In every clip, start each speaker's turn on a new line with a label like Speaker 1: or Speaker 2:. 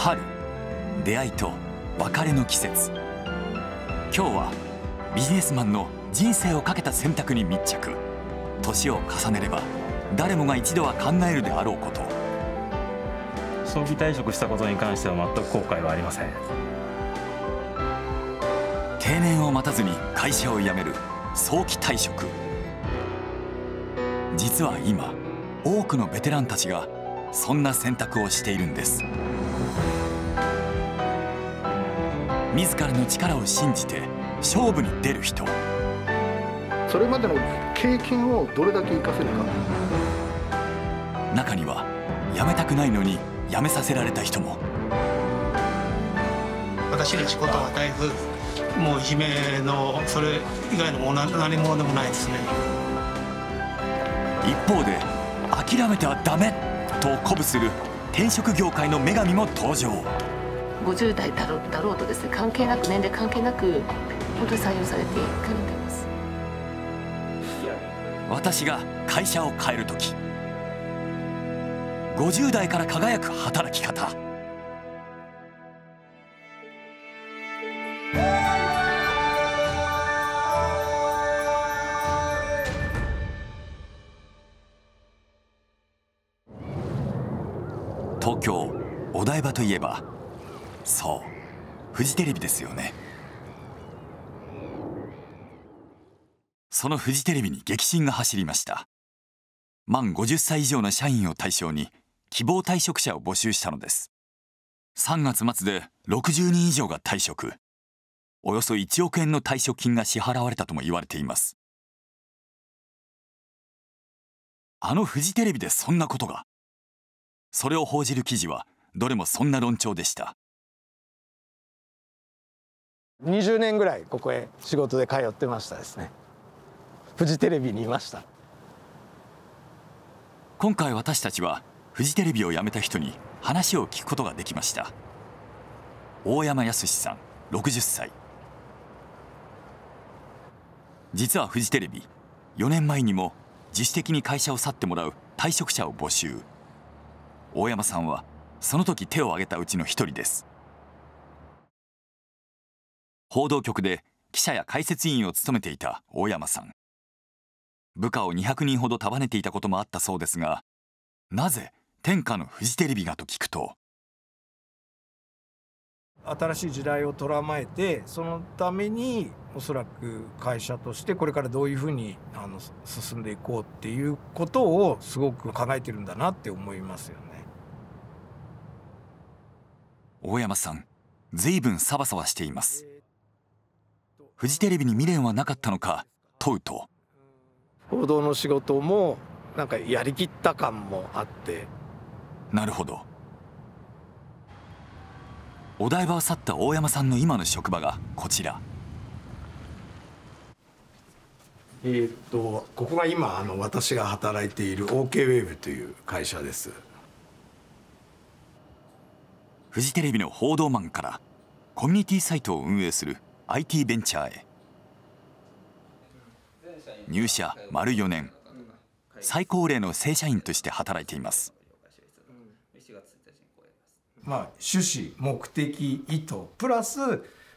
Speaker 1: 春出会いと別れの季節今日はビジネスマンの人生をかけた選択に密着年を重ねれば誰もが一度は考えるであろうこと早期退職したことに関しては全く後悔はありません定年を待たずに会社を辞める早期退職実は今多くのベテランたちがそんな選択をしているんです。自らの力を信じて勝負に出る人それまでの経験をどれだけ活かせるか中には辞めたくないのに辞めさせられた人も私の仕事はだいもういじめのそれ以外のも何者でもないですね一方で諦めてはダメと鼓舞する転職業界の女神も登場
Speaker 2: 50代だろだろうとですね関係なく年齢関係なく本当に採用されていくれてす
Speaker 1: 私が会社を変える時50代から輝く働き方東京お台場といえばそうフジテレビですよねそのフジテレビに激震が走りました満50歳以上の社員を対象に希望退職者を募集したのです3月末で60
Speaker 3: 人以上が退職およそ1億円の退職金が支払われたとも言われていますあのフジテレビでそんなことがそれを報じる記事はどれもそんな論調でした20年ぐらいここへ仕事で通ってましたですね
Speaker 4: フジテレビにいました
Speaker 1: 今回私たちはフジテレビを辞めた人に話を聞くことができました大山康さん60歳実はフジテレビ4年前にも自主的に会社を去ってもらう退職者を募集大山さんはその時手を挙げたうちの一人です
Speaker 3: 報道局で記者や解説員を務めていた大山さん部下を200人ほど束ねていたこともあったそうですがなぜ天下のフジテレビがと聞くと
Speaker 4: 新しい時代を捉まえてそのためにおそらく会社としてこれからどういうふうにあの進んでいこうっていうことをすごく考えてるんだなって思いますよね
Speaker 1: 大山さん随分サバサバしています。フジテレビに未練はなかったのか問うと
Speaker 4: 報道の仕事もなんかやりきった感もあっ
Speaker 3: て
Speaker 1: なるほどお台場を去った大山さんの今の職場がこちら
Speaker 4: えー、っとここが今あの私が働いている OK ウェーブという会社です
Speaker 1: フジテレビの報道マンからコミュニティサイトを運営する IT ベンチャーへ入社丸4年最高齢の正社員として働いています
Speaker 4: まあ趣旨目的意図プラス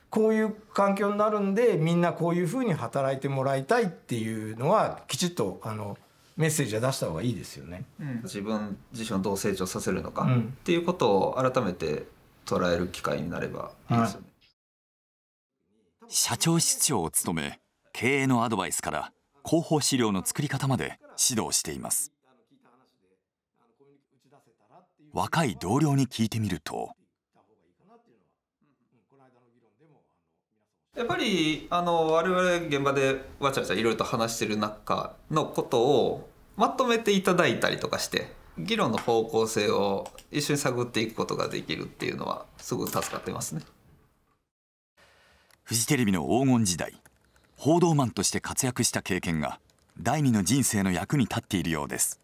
Speaker 4: こういう環境になるんでみんなこういうふうに働いてもらいたいっていうのはきちっとあのメッセージは出した方がいいですよね、
Speaker 2: うん、自分自身をどう成長させるのか、っていうことを改めて捉える機会になればいいですよね、社長室長を務め経営のアドバイ
Speaker 1: スから広報資料の作り方まで指導しています若い同僚に聞いてみると
Speaker 2: やっぱりあの我々現場でわちゃわちゃいろいろと話してる中のことをまとめていただいたりとかして議論の方向性を一緒に探っていくことができるっていうのはすごく助かってますね。
Speaker 1: フジテレビの黄金時代報道マンとして活躍した経験が第二の人生の役に立っているようです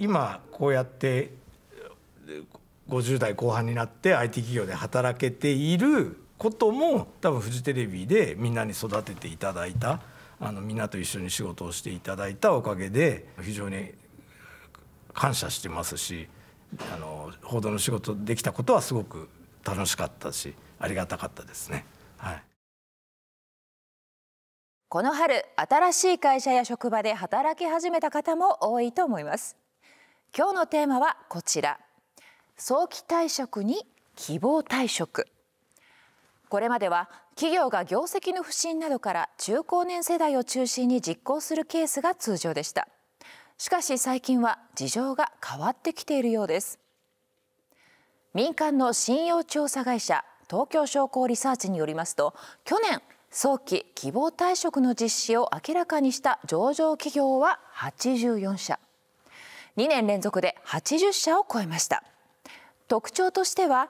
Speaker 4: 今こうやって50代後半になって IT 企業で働けていることも多分フジテレビでみんなに育てていただいたあのみんなと一緒に仕事をしていただいたおかげで非常に感謝してますし。あ
Speaker 3: の報道の仕事できたことはすごく楽しかったしありがたかったですね。はい、
Speaker 2: この春新しい会社や職場で働き始めた方も多いと思います。今日のテーマはこちら早期退職に希望退職これまでは企業が業績の不振などから中高年世代を中心に実行するケースが通常でした。しかし最近は事情が変わってきているようです民間の信用調査会社東京商工リサーチによりますと去年早期希望退職の実施を明らかにした上場企業は84社2年連続で80社を超えました特徴としては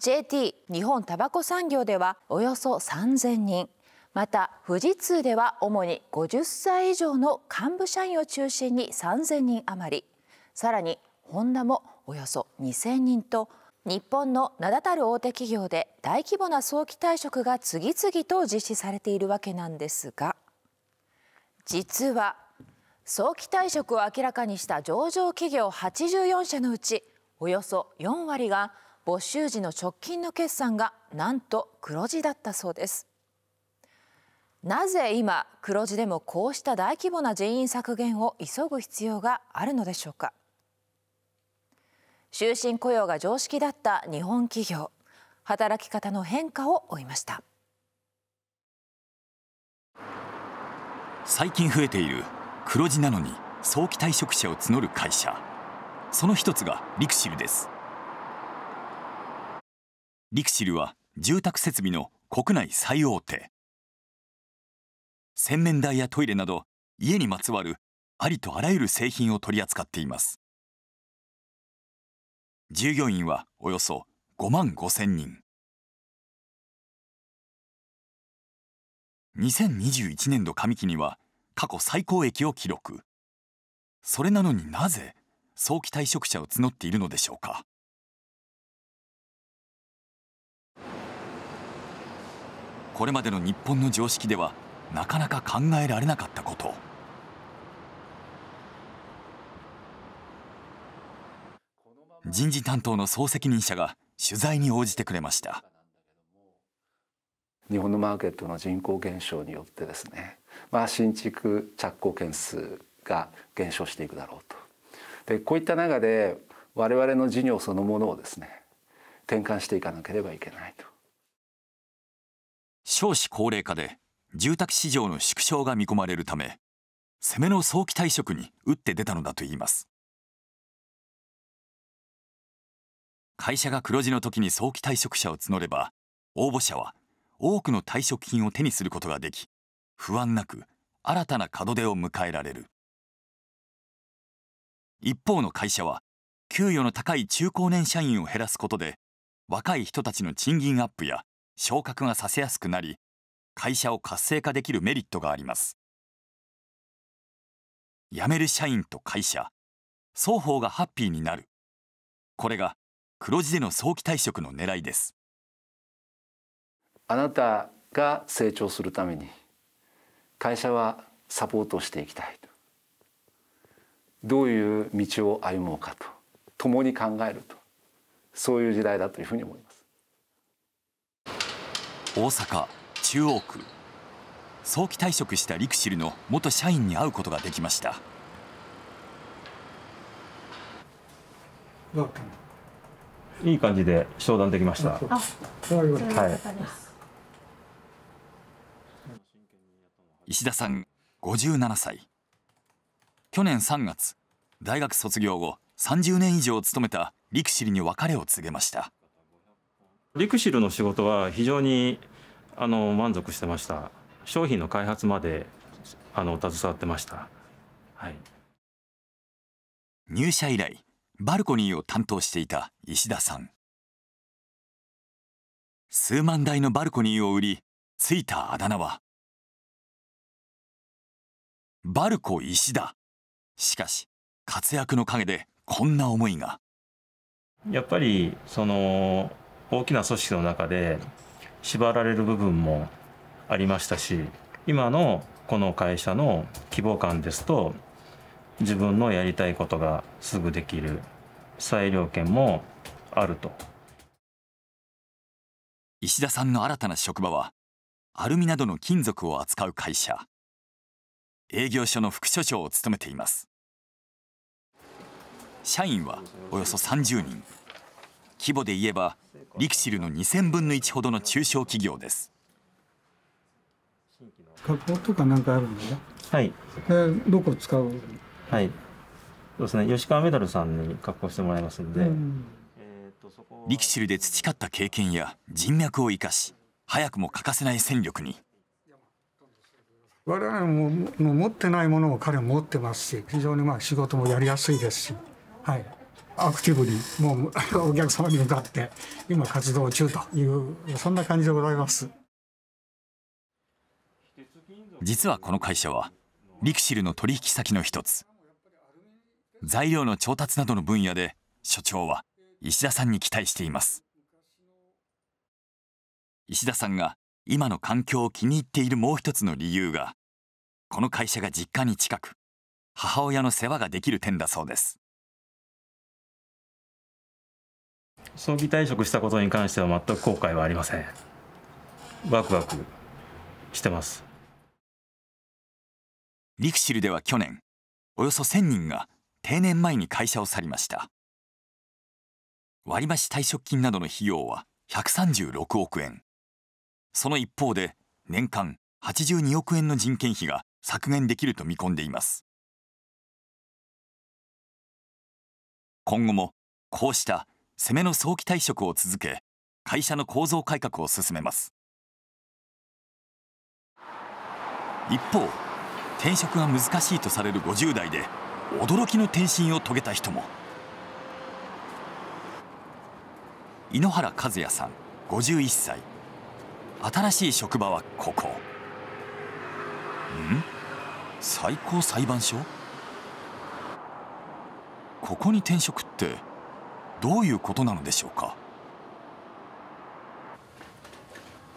Speaker 2: JT 日本タバコ産業ではおよそ3000人また富士通では主に50歳以上の幹部社員を中心に3,000人余りさらにホンダもおよそ2,000人と日本の名だたる大手企業で大規模な早期退職が次々と実施されているわけなんですが実は早期退職を明らかにした上場企業84社のうちおよそ4割が没収時の直近の決算がなんと黒字だったそうです。なぜ今黒字でもこうした大規模な人員削減を急ぐ必要があるのでしょうか終身雇用が常識だった日本企業働き方の変化を追いました
Speaker 3: 最近増えている
Speaker 1: 黒字なのに早期退職者を募る会社その一つがリクシルですリクシルは住宅設備の
Speaker 3: 国内最大手洗面台やトイレなど家にまつわるありとあらゆる製品を取り扱っています。従業員はおよそ5万5千人。2021年度上期には過去最高益を記録。それなのになぜ早期退職者を募っているのでしょうか。これまでの日本の常識ではなかなか考えられなかったこと
Speaker 1: 人事担当の総責任者が取材に応じてくれました日本のマーケットの人口減少によってですね、まあ、新築着工件数が減少していくだろうとでこういった中で我々の事業そのものをですね転換していかなければいけないと
Speaker 3: 少子高齢化で住宅市場の縮小が見込まれるため攻めの早期退職に打って出たのだといいます会社が黒字の時に早期退職者を募れば応募者は多くの退職金を手にすることができ不安なく新たな門出を迎えられる一方の会社は給与の高い中高年社員を減らすことで若い人たちの賃金アップや昇格がさせやすくなり会社を活性化できるメリットがあります。辞める社員と会社双方がハッピーになるこれが黒字での早期退職の狙いですあ
Speaker 1: なたが成長するために会社はサポートしていきたいとどういう道を歩もうかと共に考えるとそういう時代だというふうに思います大阪中央区早期退職したリクシルの元社員に会うことができましたいい感じで商談できましたはい石田さん57歳去年3月大学卒業後30年以上勤めたリクシルに別れを告げましたリクシルの仕事は非常に
Speaker 4: あの満足してました商品の開発まであの携わってました、
Speaker 3: はい、入社以来バルコニーを担当していた石田さん数万台のバルコニーを売りついたあだ名はバルコ石田しかし活躍の陰でこんな思いが
Speaker 1: やっぱりその大きな組織の中で縛られる
Speaker 4: 部分もありましたし今のこの会社の規模感ですと自分のやりたいことがすぐできる裁量権
Speaker 3: もあると石田さんの新たな職場はアルミなどの金属を扱う会社営業所の副所長を務めています社員はおよそ30
Speaker 1: 人規模で言えばリキシルの2000分の1ほどの中小企業です
Speaker 4: 加工とかなんかあるんだねはいどこ使うはいそうですね吉川メダルさんに加工してもらいますんで、うん
Speaker 1: リキシルで培った経験や人脈を生かし早くも欠かせない戦力に
Speaker 4: 我々もも持ってないものを彼は持ってますし非常にまあ仕事もやりやすいですし、はい、アクティブにもう お客様に向かって今活動中というそんな感じでございます
Speaker 1: 実はこの会社はリクシルの取引先の一つ材料の調達などの分野で所長は石田さんに期待しています石田さんが
Speaker 3: 今の環境を気に入っているもう一つの理由がこの会社が実家に近く母親の世話ができる点だそうです早期退職したことに関しては全く後悔はありませんワクワクしてますリクシルでは去年およそ1000人が定年前に会社を去りました割増退職金などの費用は136億円その一方で年間82億円の人件費が削減できると見込んでいます今後もこうした攻めの早期退職を続け会社の構造改革を進めます一方転職が難しい
Speaker 1: とされる50代で驚きの転身を遂げた人も井ノ原和也さん51歳新しい職場はここん最高裁判所ここに転職ってどういうことなのでしょうか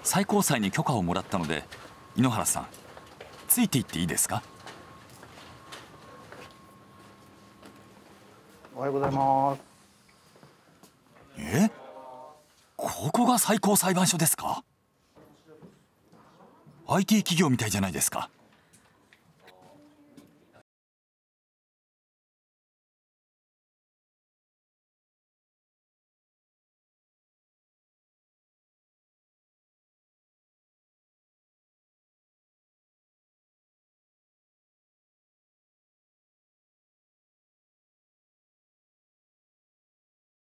Speaker 1: 最高裁に許可をもらったので井ノ原さんついていっていいですか
Speaker 2: おはようございます
Speaker 1: えここが最高裁判所ですか
Speaker 3: IT 企業みたいじゃないですか